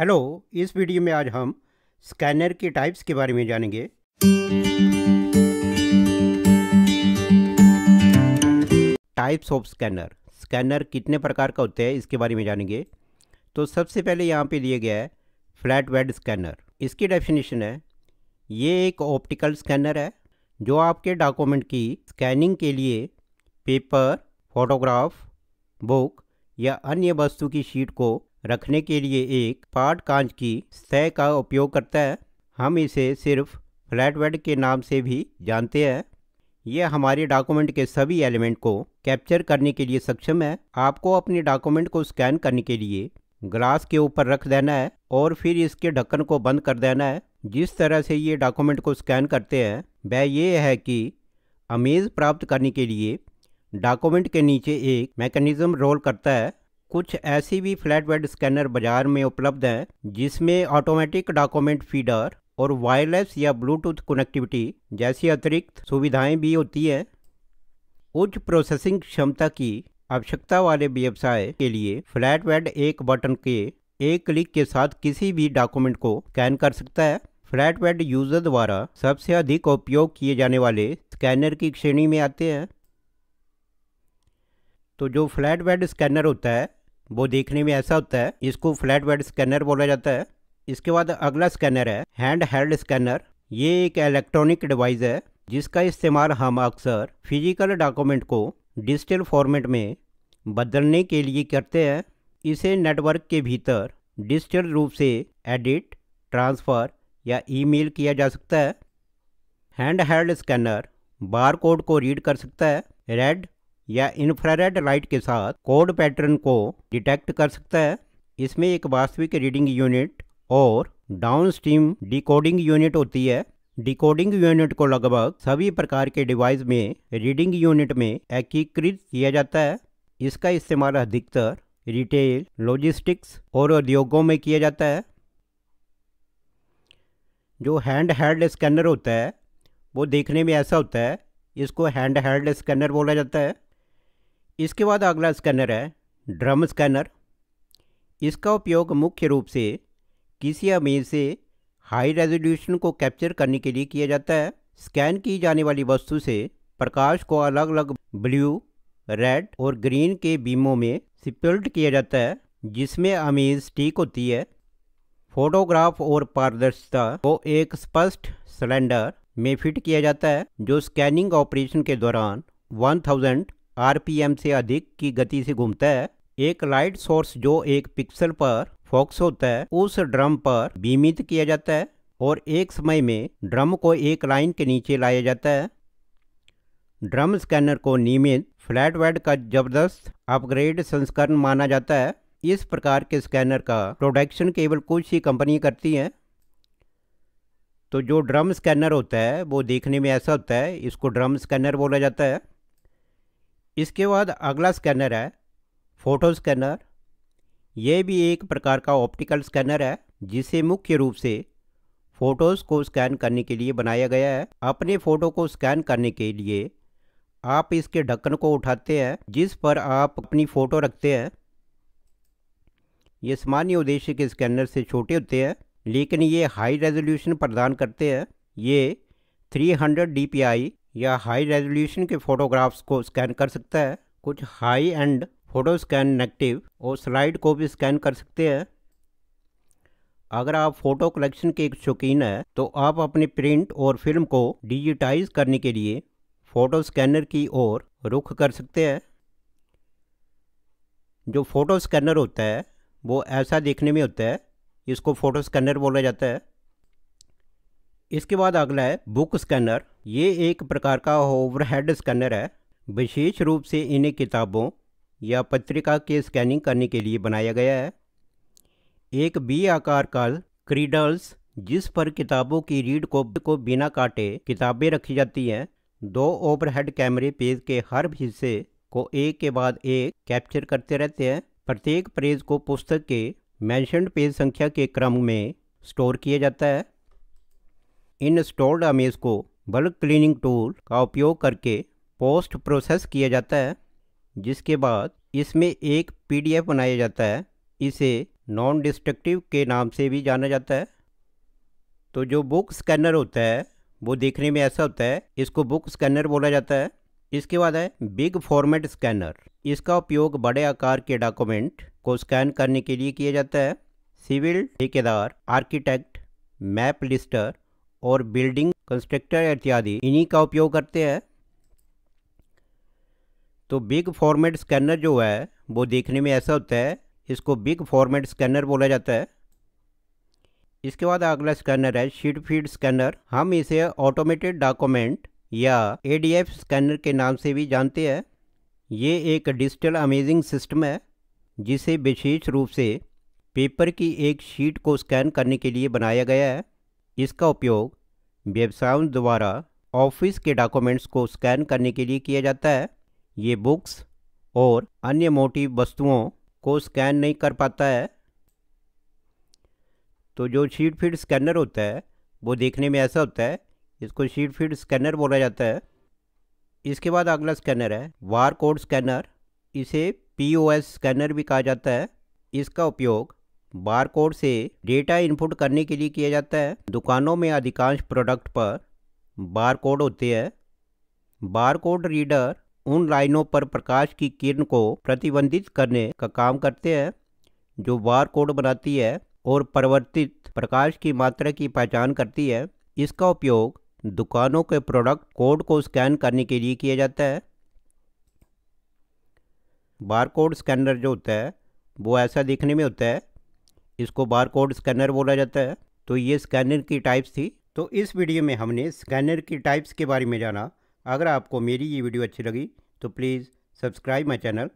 hello इस video में आज हम स्कैनर के टाइप्स के बारे में जानेंगे टाइप्स ऑफ स्कैनर स्कैनर कितने प्रकार का होता है इसके बारे में जानेंगे तो सबसे पहले यहाँ पे दिया गया है फ्लैट वेड स्कैनर इसकी डेफिनेशन है ये एक ऑप्टिकल स्कैनर है जो आपके डॉक्यूमेंट की स्कैनिंग के लिए पेपर फोटोग्राफ बुक या अन्य वस्तु की शीट को रखने के लिए एक पाट कांच की सतह का उपयोग करता है हम इसे सिर्फ फ्लैट बेड के नाम से भी जानते हैं यह हमारे डॉक्यूमेंट के सभी एलिमेंट को कैप्चर करने के लिए सक्षम है आपको अपने डॉक्यूमेंट को स्कैन करने के लिए ग्लास के ऊपर रख देना है और फिर इसके ढक्कन को बंद कर देना है जिस तरह से ये डॉक्यूमेंट को स्कैन करते हैं वह ये है कि अमेज प्राप्त करने के लिए डॉक्यूमेंट के नीचे एक मैकेनिज़्म रोल करता है कुछ ऐसी भी बेड स्कैनर बाज़ार में उपलब्ध हैं जिसमें ऑटोमेटिक डॉक्यूमेंट फीडर और वायरलेस या ब्लूटूथ कनेक्टिविटी जैसी अतिरिक्त सुविधाएं भी होती हैं उच्च प्रोसेसिंग क्षमता की आवश्यकता वाले व्यवसाय के लिए बेड एक बटन के एक क्लिक के साथ किसी भी डॉक्यूमेंट को स्कैन कर सकता है बेड यूजर द्वारा सबसे अधिक उपयोग किए जाने वाले स्कैनर की श्रेणी में आते हैं तो जो फ्लैट बेड स्कैनर होता है वो देखने में ऐसा होता है इसको फ्लैट वेड स्कैनर बोला जाता है इसके बाद अगला स्कैनर है हैंड हेल्ड स्कैनर ये एक इलेक्ट्रॉनिक डिवाइस है जिसका इस्तेमाल हम अक्सर फिजिकल डॉक्यूमेंट को डिजिटल फॉर्मेट में बदलने के लिए करते हैं इसे नेटवर्क के भीतर डिजिटल रूप से एडिट ट्रांसफ़र या ईमेल किया जा सकता है handheld scanner barcode को रीड कर सकता है रेड या इन्फ्रारेड लाइट के साथ कोड पैटर्न को डिटेक्ट कर सकता है इसमें एक वास्तविक रीडिंग यूनिट और डाउन स्ट्रीम डिकोडिंग यूनिट होती है डिकोडिंग यूनिट को लगभग सभी प्रकार के डिवाइस में रीडिंग यूनिट में एकीकृत किया जाता है इसका इस्तेमाल अधिकतर रिटेल लॉजिस्टिक्स और उद्योगों में किया जाता है जो हैंड हेल्ड स्कैनर होता है वो देखने में ऐसा होता है इसको हैंड हेल्ड स्कैनर बोला जाता है इसके बाद अगला स्कैनर है ड्रम स्कैनर इसका उपयोग मुख्य रूप से किसी अमीज से हाई रेजोल्यूशन को कैप्चर करने के लिए किया जाता है स्कैन की जाने वाली वस्तु से प्रकाश को अलग अलग ब्लू रेड और ग्रीन के बीमों में सिपल्ट किया जाता है जिसमें अमीज स्टिक होती है फोटोग्राफ और पारदर्शिता को एक स्पष्ट सिलेंडर में फिट किया जाता है जो स्कैनिंग ऑपरेशन के दौरान 1000 आरपीएम से अधिक की गति से घूमता है एक लाइट सोर्स जो एक पिक्सल पर फोकस होता है उस ड्रम पर बीमित किया जाता है और एक समय में ड्रम को एक लाइन के नीचे लाया जाता है ड्रम स्कैनर को नियमित फ्लैट वेड का जबरदस्त अपग्रेड संस्करण माना जाता है इस प्रकार के स्कैनर का प्रोडक्शन केवल कुछ ही कंपनी करती हैं तो जो ड्रम स्कैनर होता है वो देखने में ऐसा होता है इसको ड्रम स्कैनर बोला जाता है इसके बाद अगला स्कैनर है फोटो स्कैनर यह भी एक प्रकार का ऑप्टिकल स्कैनर है जिसे मुख्य रूप से फ़ोटोज़ को स्कैन करने के लिए बनाया गया है अपने फ़ोटो को स्कैन करने के लिए आप इसके ढक्कन को उठाते हैं जिस पर आप अपनी फ़ोटो रखते हैं ये सामान्य उद्देश्य के स्कैनर से छोटे होते हैं लेकिन ये हाई रेजोल्यूशन प्रदान करते हैं ये 300 dpi या हाई रेजोल्यूशन के फोटोग्राफ्स को स्कैन कर सकता है कुछ high end photo scan negative और स्लाइड को भी स्कैन कर सकते हैं अगर आप फ़ोटो कलेक्शन के एक शौकीन है तो आप अपने प्रिंट और फिल्म को डिजिटाइज करने के लिए फ़ोटो स्कैनर की ओर रुख कर सकते हैं जो फ़ोटो स्कैनर होता है वो ऐसा देखने में होता है इसको फ़ोटो स्कैनर बोला जाता है इसके बाद अगला है बुक स्कैनर ये एक प्रकार का ओवरहेड स्कैनर है विशेष रूप से इन्हें किताबों या पत्रिका के स्कैनिंग करने के लिए बनाया गया है एक बी आकार का क्रीडल्स जिस पर किताबों की रीड को, को बिना काटे किताबें रखी जाती हैं दो ओवरहेड कैमरे पेज के हर हिस्से को एक के बाद एक कैप्चर करते रहते हैं प्रत्येक पेज को पुस्तक के मैंशन पेज संख्या के क्रम में स्टोर किया जाता है इन स्टोर्ड अमेज को बल्क क्लीनिंग टूल का उपयोग करके पोस्ट प्रोसेस किया जाता है जिसके बाद इसमें एक पीडीएफ बनाया जाता है इसे नॉन डिस्ट्रक्टिव के नाम से भी जाना जाता है तो जो बुक स्कैनर होता है वो देखने में ऐसा होता है इसको बुक स्कैनर बोला जाता है इसके बाद है बिग फॉर्मेट स्कैनर इसका उपयोग बड़े आकार के डॉक्यूमेंट को स्कैन करने के लिए किया जाता है सिविल ठेकेदार आर्किटेक्ट मैप लिस्टर और बिल्डिंग कंस्ट्रक्टर इत्यादि इन्हीं का उपयोग करते हैं तो बिग फॉर्मेट स्कैनर जो है वो देखने में ऐसा होता है इसको बिग फॉर्मेट स्कैनर बोला जाता है इसके बाद अगला स्कैनर है शीट फीड स्कैनर हम इसे ऑटोमेटेड डॉक्यूमेंट या ए स्कैनर के नाम से भी जानते हैं ये एक डिजिटल अमेजिंग सिस्टम है जिसे विशेष रूप से पेपर की एक शीट को स्कैन करने के लिए बनाया गया है इसका उपयोग व्यवसायों द्वारा ऑफिस के डॉक्यूमेंट्स को स्कैन करने के लिए किया जाता है ये बुक्स और अन्य मोटी वस्तुओं को स्कैन नहीं कर पाता है तो जो शीट फीड स्कैनर होता है वो देखने में ऐसा होता है इसको शीट फीड स्कैनर बोला जाता है इसके बाद अगला स्कैनर है वार कोड स्कैनर इसे पीओएस स्कैनर भी कहा जाता है इसका उपयोग बारकोड से डेटा इनपुट करने के लिए किया जाता है दुकानों में अधिकांश प्रोडक्ट पर बारकोड होते हैं बारकोड रीडर उन लाइनों पर प्रकाश की किरण को प्रतिबंधित करने का काम करते हैं जो बार कोड बनाती है और परिवर्तित प्रकाश की मात्रा की पहचान करती है इसका उपयोग दुकानों के प्रोडक्ट कोड को स्कैन करने के लिए किया जाता है बार कोड स्कैनर जो होता है वो ऐसा देखने में होता है इसको बार कोड स्कैनर बोला जाता है तो ये स्कैनर की टाइप्स थी तो इस वीडियो में हमने स्कैनर की टाइप्स के बारे में जाना अगर आपको मेरी ये वीडियो अच्छी लगी तो प्लीज़ सब्सक्राइब माई चैनल